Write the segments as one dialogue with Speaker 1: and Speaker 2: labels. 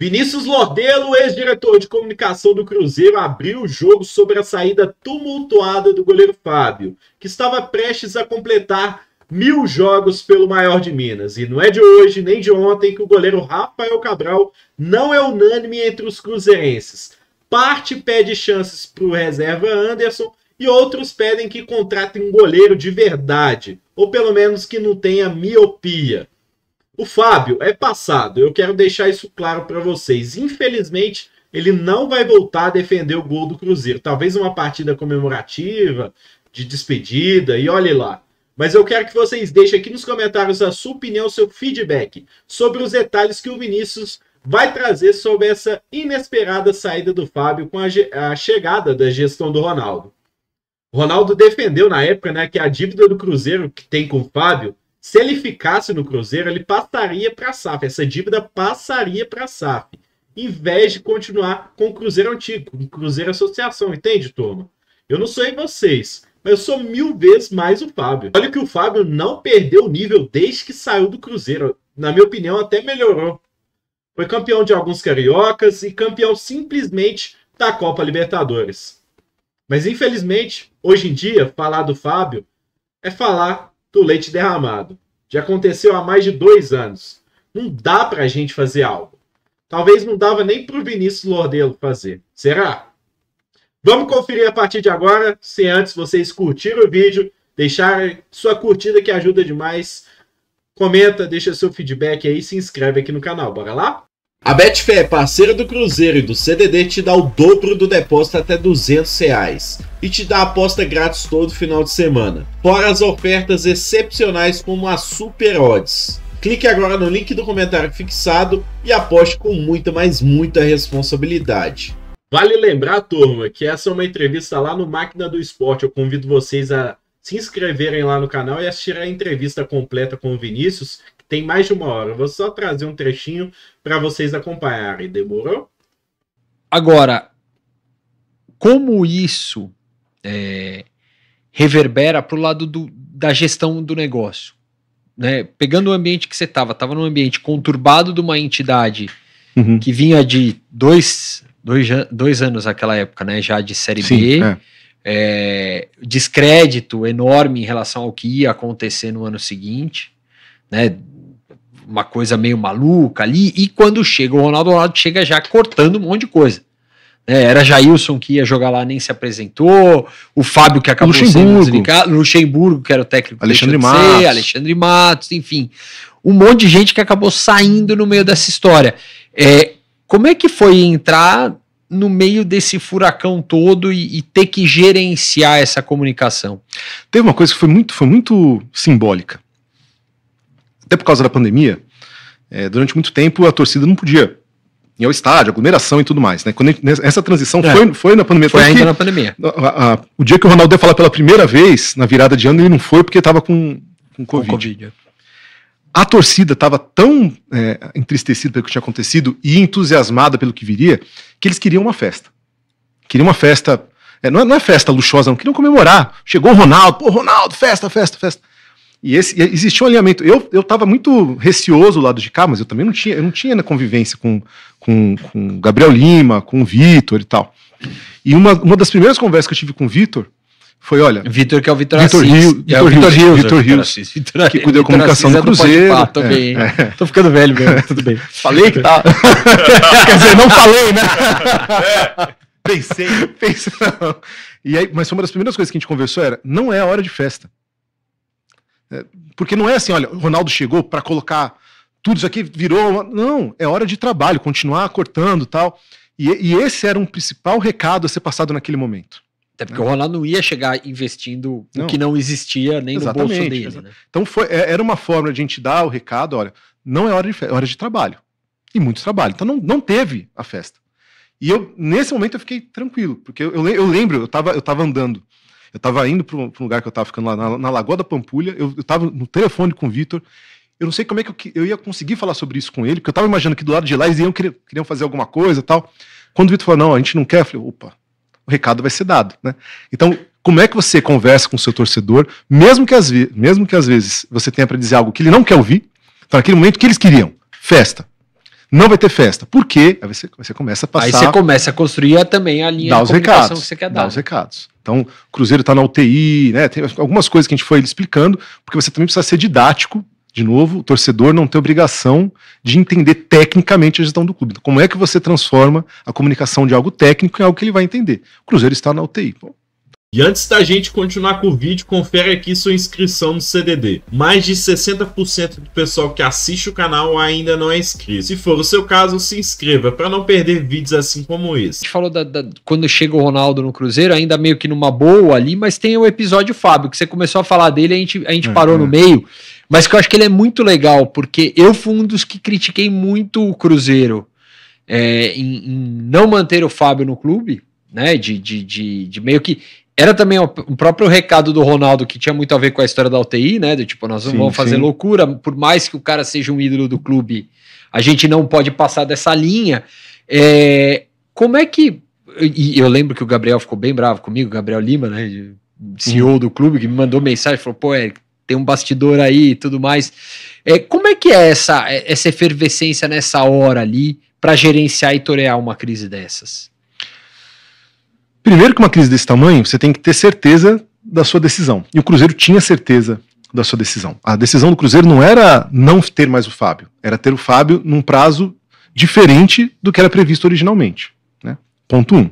Speaker 1: Vinícius Lordelo, ex-diretor de comunicação do Cruzeiro, abriu o jogo sobre a saída tumultuada do goleiro Fábio, que estava prestes a completar mil jogos pelo maior de Minas. E não é de hoje nem de ontem que o goleiro Rafael Cabral não é unânime entre os cruzeirenses. Parte pede chances para o reserva Anderson e outros pedem que contratem um goleiro de verdade, ou pelo menos que não tenha miopia. O Fábio é passado, eu quero deixar isso claro para vocês. Infelizmente, ele não vai voltar a defender o gol do Cruzeiro. Talvez uma partida comemorativa, de despedida, e olhe lá. Mas eu quero que vocês deixem aqui nos comentários a sua opinião, seu feedback sobre os detalhes que o Vinícius vai trazer sobre essa inesperada saída do Fábio com a, a chegada da gestão do Ronaldo. Ronaldo defendeu na época né, que a dívida do Cruzeiro que tem com o Fábio se ele ficasse no Cruzeiro, ele passaria para a SAF, essa dívida passaria para a SAF, em vez de continuar com o Cruzeiro Antigo, com o Cruzeiro Associação, entende, turma? Eu não sei vocês, mas eu sou mil vezes mais o Fábio. Olha que o Fábio não perdeu o nível desde que saiu do Cruzeiro, na minha opinião, até melhorou. Foi campeão de alguns cariocas e campeão simplesmente da Copa Libertadores. Mas infelizmente, hoje em dia, falar do Fábio é falar do leite derramado. Já aconteceu há mais de dois anos. Não dá para a gente fazer algo. Talvez não dava nem para o Vinícius Lordelo fazer. Será? Vamos conferir a partir de agora. Se antes vocês curtiram o vídeo, deixar sua curtida que ajuda demais. Comenta, deixa seu feedback aí, se inscreve aqui no canal. Bora lá? A Betfair, é parceira do Cruzeiro e do CDD, te dá o dobro do depósito até 200 reais e te dá aposta grátis todo final de semana, fora as ofertas excepcionais como a Super Odds. Clique agora no link do comentário fixado e aposte com muita, mas muita responsabilidade. Vale lembrar, turma, que essa é uma entrevista lá no Máquina do Esporte. Eu convido vocês a se inscreverem lá no canal e assistir a entrevista completa com o Vinícius, tem mais de uma hora. Vou só trazer um trechinho para vocês acompanharem. Demorou?
Speaker 2: Agora, como isso é, reverbera para o lado do, da gestão do negócio? Né? Pegando o ambiente que você estava, estava num ambiente conturbado de uma entidade uhum. que vinha de dois, dois, dois anos naquela época, né? já de Série Sim, B. É. É, descrédito enorme em relação ao que ia acontecer no ano seguinte, né? uma coisa meio maluca ali, e quando chega o Ronaldo, o Ronaldo chega já cortando um monte de coisa. É, era Jailson que ia jogar lá, nem se apresentou, o Fábio que acabou Luxemburgo. sendo desligado, Luxemburgo, que era o técnico Alexandre do Matos. Alexandre Matos, enfim. Um monte de gente que acabou saindo no meio dessa história. É, como é que foi entrar no meio desse furacão todo e, e, ter que
Speaker 3: gerenciar essa comunicação? Teve uma coisa que foi muito, foi muito simbólica até por causa da pandemia, é, durante muito tempo a torcida não podia ir ao estádio, aglomeração e tudo mais. Né? Quando gente, essa transição é, foi, foi na pandemia. Foi ainda na pandemia. A, a, o dia que o Ronaldo ia falar pela primeira vez, na virada de ano, ele não foi porque estava com, com Covid. Com COVID é. a torcida estava tão é, entristecida pelo que tinha acontecido e entusiasmada pelo que viria, que eles queriam uma festa. Queriam uma festa. É, não, é, não, é, festa luxuosa, não. Queriam comemorar. Chegou o Ronaldo, pô, Ronaldo, festa, festa, festa. E esse, existia um alinhamento. Eu estava muito receoso do lado de cá, mas eu também não tinha, eu não tinha convivência com, com, com Gabriel Lima, com o Vitor e tal. E uma, uma das primeiras conversas que eu tive com o Vitor foi, olha... Vitor, que é o Vitor Vitor Rio, é Vitor Rio Vitor Rios, que cuidou da comunicação é do Cruzeiro. também. É, né? é. Tô
Speaker 1: ficando velho mesmo, tudo bem. Falei que tá... Quer dizer, não falei, né?
Speaker 3: É. Pensei. Pensei, E aí, mas uma das primeiras coisas que a gente conversou era, não é a hora de festa. É, porque não é assim, olha, o Ronaldo chegou para colocar tudo isso aqui, virou. Não, é hora de trabalho, continuar cortando tal. E, e, esse era um principal recado a ser passado naquele momento. Até porque o
Speaker 2: Ronaldo não ia chegar investindo
Speaker 3: não. o que não existia nem Exatamente, no bolso dele. Né? Então foi, é, era uma forma de a gente dar o recado: olha, não é hora de, é hora de trabalho. E muito trabalho. Então não, não teve a festa. E eu, nesse momento, eu fiquei tranquilo, porque eu, eu lembro, eu estava eu tava andando eu estava indo para um lugar que eu estava ficando lá, na, na, Lagoa da Pampulha, eu estava no telefone com o Vitor, eu não sei como é que eu, eu, ia conseguir falar sobre isso com ele, porque eu estava imaginando que do lado de lá eles iam, queriam, queriam fazer alguma coisa tal. Quando o Vitor falou, não, a gente não quer, eu falei, opa, o recado vai ser dado, né? Então, como é que você conversa com o seu torcedor, mesmo que às, mesmo que às vezes você tenha para dizer algo que ele não quer ouvir, então naquele momento, que eles queriam? Festa não vai ter festa. Por quê? Aí você, você começa a passar. Aí você
Speaker 2: começa a construir também a linha dá de comunicação recados, que você quer dar. Dá os né?
Speaker 3: recados. Então, o Cruzeiro está na UTI, né? Tem algumas coisas que a gente foi explicando, porque você também precisa ser didático. De novo, o torcedor não tem obrigação de entender tecnicamente a gestão do clube. Então, como é que você transforma a comunicação de algo técnico em algo que ele vai entender? O Cruzeiro está na UTI.
Speaker 1: E antes da gente continuar com o vídeo, confere aqui sua inscrição no CDD. Mais de 60% do pessoal que assiste o canal ainda não é inscrito. Se for o seu caso, se inscreva
Speaker 2: para não perder vídeos assim como esse. A gente falou da, da, quando chega o Ronaldo no Cruzeiro, ainda meio que numa boa ali, mas tem o episódio Fábio, que você começou a falar dele, a gente, a gente uhum. parou no meio. Mas que eu acho que ele é muito legal, porque eu fui um dos que critiquei muito o Cruzeiro é, em, em não manter o Fábio no clube, né? de, de, de, de meio que era também o, próprio recado do Ronaldo que tinha muito a ver com a história da UTI, né? Do tipo, nós não sim, vamos fazer sim. loucura, por mais que o cara seja um ídolo do clube, a gente não pode passar dessa linha. É, como é que. E eu lembro que o Gabriel ficou bem bravo comigo, Gabriel Lima, né? CEO uhum. do clube, que me mandou mensagem, falou, pô, Eric, tem um bastidor aí e tudo mais. É, como é que é essa, é, essa efervescência nessa hora ali para gerenciar e torear uma crise dessas?
Speaker 3: Primeiro que uma crise desse tamanho, você tem que ter certeza da sua decisão. E o Cruzeiro tinha certeza da sua decisão. A decisão do Cruzeiro não era não ter mais o Fábio, era ter o Fábio num prazo diferente do que era previsto originalmente. Né? Ponto 1. Um.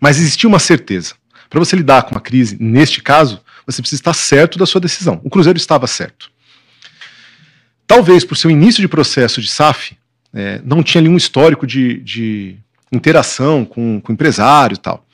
Speaker 3: Mas existia uma certeza. Para você lidar com uma crise, neste caso, você precisa estar certo da sua decisão. O Cruzeiro estava certo. Talvez por seu início de processo de SAF, é, não tinha ali um histórico de, de interação com, com empresário e tal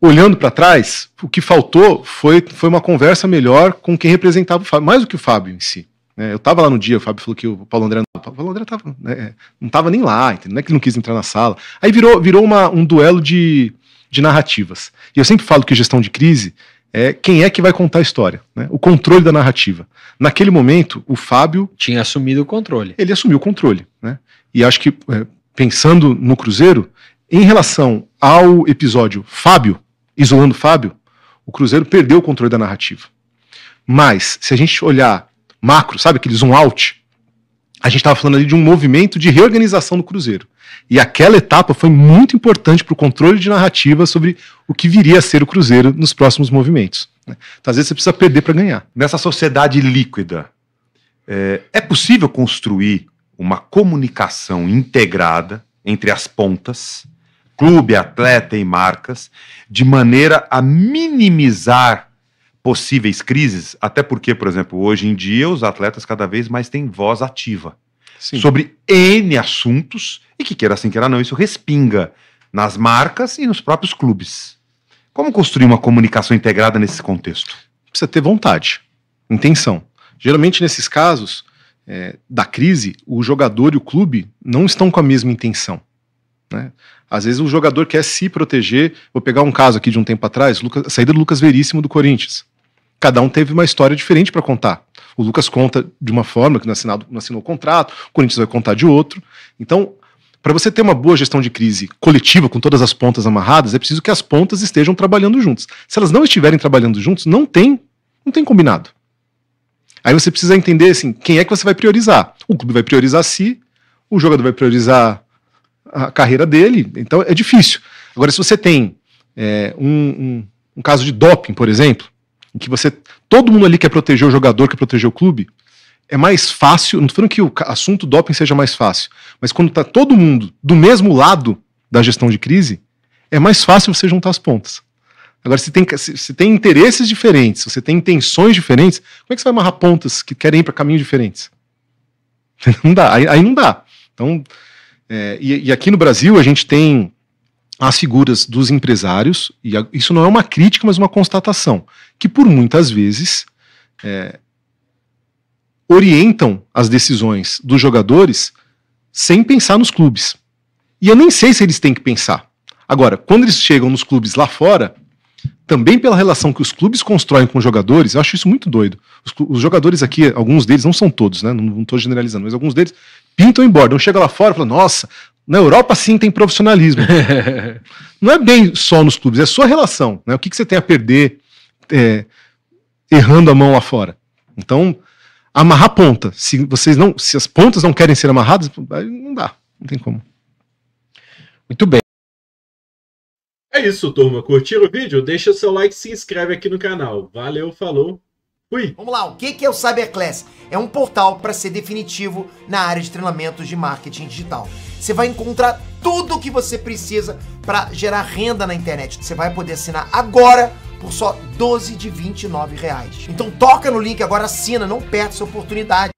Speaker 3: olhando para trás, o que faltou foi, foi uma conversa melhor com quem representava o Fábio, mais do que o Fábio em si. Né? Eu estava lá no dia, o Fábio falou que o Paulo André não, Paulo André tava, né, é, não estava nem lá, entendeu? não é que ele não quis entrar na sala. Aí virou, virou uma, um duelo de, de narrativas. E eu sempre falo que gestão de crise é quem é que vai contar a história, né? o controle da narrativa. Naquele momento, o Fábio. Tinha assumido o controle. Ele assumiu o controle. Né? E acho que, é, pensando no Cruzeiro, em relação ao episódio Fábio, isolando Fábio, o Cruzeiro perdeu o controle da narrativa. Mas, se a gente olhar macro, sabe aquele zoom out, a gente estava falando ali de um movimento de reorganização do Cruzeiro. E aquela etapa foi muito importante para o controle de narrativa sobre o que viria a ser o Cruzeiro nos próximos movimentos. Né? Então, às vezes, você precisa perder para ganhar. Nessa sociedade líquida, é, é possível construir uma comunicação integrada entre as pontas clube, atleta e marcas, de maneira a minimizar possíveis crises, até porque, por exemplo, hoje em dia os atletas cada vez mais têm voz ativa Sim. sobre N assuntos e que queira assim, queira não, isso respinga nas marcas e nos próprios clubes. Como construir uma comunicação integrada nesse contexto? Precisa ter vontade, intenção. Geralmente, nesses casos é, da crise, o jogador e o clube não estão com a mesma intenção. Né? Às vezes o jogador quer se proteger. Vou pegar um caso aqui de um tempo atrás, Lucas, a saída do Lucas Veríssimo do Corinthians. Cada um teve uma história diferente para contar. O Lucas conta de uma forma que não, é não assinou o contrato, o Corinthians vai contar de outro. Então, para você ter uma boa gestão de crise coletiva, com todas as pontas amarradas, é preciso que as pontas estejam trabalhando juntas. Se elas não estiverem trabalhando juntas, não tem, não tem combinado. Aí você precisa entender assim, quem é que você vai priorizar. O clube vai priorizar si, o jogador vai priorizar a carreira dele, então é difícil. Agora, se você tem é, um, um, um, caso de doping, por exemplo, em que você. Todo mundo ali quer proteger o jogador, quer proteger o clube, é mais fácil. Não estou falando que o assunto doping seja mais fácil, mas quando está todo mundo do mesmo lado da gestão de crise, é mais fácil você juntar as pontas. Agora, se tem, se, se tem interesses diferentes, se você tem intenções diferentes, como é que você vai amarrar pontas que querem ir para caminhos diferentes? Não dá, aí, aí não dá. Então, é, e, e aqui no Brasil a gente tem as figuras dos empresários, e isso não é uma crítica, mas uma constatação, que por muitas vezes é, orientam as decisões dos jogadores sem pensar nos clubes. E eu nem sei se eles têm que pensar. Agora, quando eles chegam nos clubes lá fora, também pela relação que os clubes constroem com os jogadores, eu acho isso muito doido. Os, os jogadores aqui, alguns deles, não são todos, né? Não estou generalizando, mas alguns deles pintam e bordam. Chega lá fora e fala, nossa, na Europa sim tem profissionalismo. não é bem só nos clubes, é sua relação. Né? O que, que você tem a perder é, errando a mão lá fora? Então, amarrar ponta. Se vocês não, se as pontas não querem ser amarradas, não dá, não tem como. Muito bem.
Speaker 1: É isso, turma. Curtiram o vídeo? Deixa o seu like e se inscreve aqui no canal. Valeu, falou! Fui.
Speaker 2: Vamos lá, o que é o Cyberclass? É um portal para ser definitivo na área de treinamentos de marketing digital. Você vai encontrar tudo o que você precisa para gerar renda na internet. Você vai poder assinar agora por só 12 de 29 reais. Então toca no link agora, assina, não perca essa
Speaker 3: oportunidade.